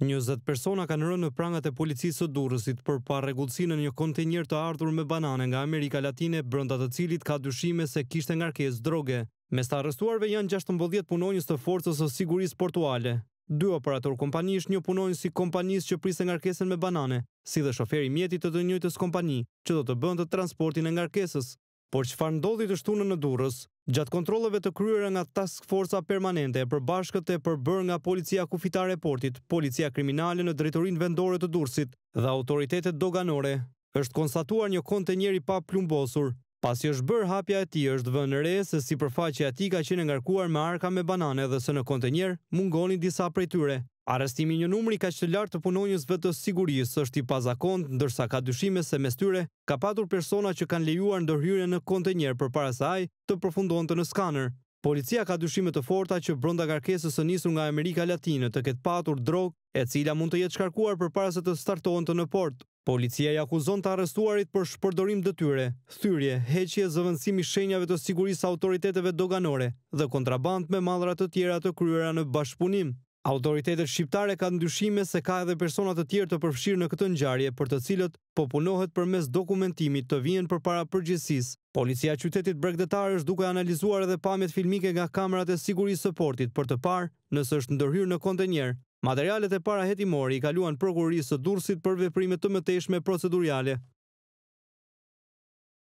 20 persona kanë rënë në prangat e policisë së Durrësit për pa në një kontenjer të ardhur me banane nga Amerika Latine, brenda të cilit ka dyshime se kishte ngarkesë droge. Mes të arrestuarve janë 16 punonjës të forcës së sigurisë portuale. Dy operator kompanish, një punonjës si kompanisë që priste ngarkesën me banane, si dhe shoferi mjetit të të njëjtës kompani, që do të bëndë të transportin e ngarkesës. Por çfarë ndodhi të shtunën në Durrës, gjatë kontroleve të kryera nga task force permanente e përbashkët e përbërë nga policia kufitare e portit, policia kriminale në drejtorinë vendore të Durrësit dhe autoritetet doganore, është konstatuar një kontenjer i pa plumbosur, Pas i është bërë hapja e ti është vënë re se si përfaqe ati ka qenë ngarkuar me arka me banane dhe se në kontenjer mungonin disa prej tyre. Arestimi një numri ka që të lartë të punonjës vëtës sigurisë është i pazakon, ndërsa ka dyshime se mes tyre ka patur persona që kanë lejuar ndërhyre në kontenjer për para saj të përfundon të në skanër. Policia ka dyshime të forta që brënda karkesës së njësën nga Amerika Latine të ketë patur drogë e cila mund të jetë shkarkuar për para se të startohen të në portë. Policia i akuzon të arrestuarit për shpërdorim dëtyre, thyrje, heqje, zëvëndësimi shenjave të sigurisë autoriteteve doganore dhe kontraband me madrat të tjera të kryera në bashkëpunim. Autoritetet shqiptare ka ndyshime se ka edhe personat të tjerë të përfshirë në këtë njarje për të cilët popunohet për mes dokumentimit të vijen për para përgjësis. Policia qytetit bregdetar është duke analizuar edhe pamjet filmike nga kamerat e sigurisë sëportit për të parë nësë është ndërhyrë në kontenjer Materialet e para hetimori i kaluan prokurisë së Durrësit për veprime të mëtejshme procedurale.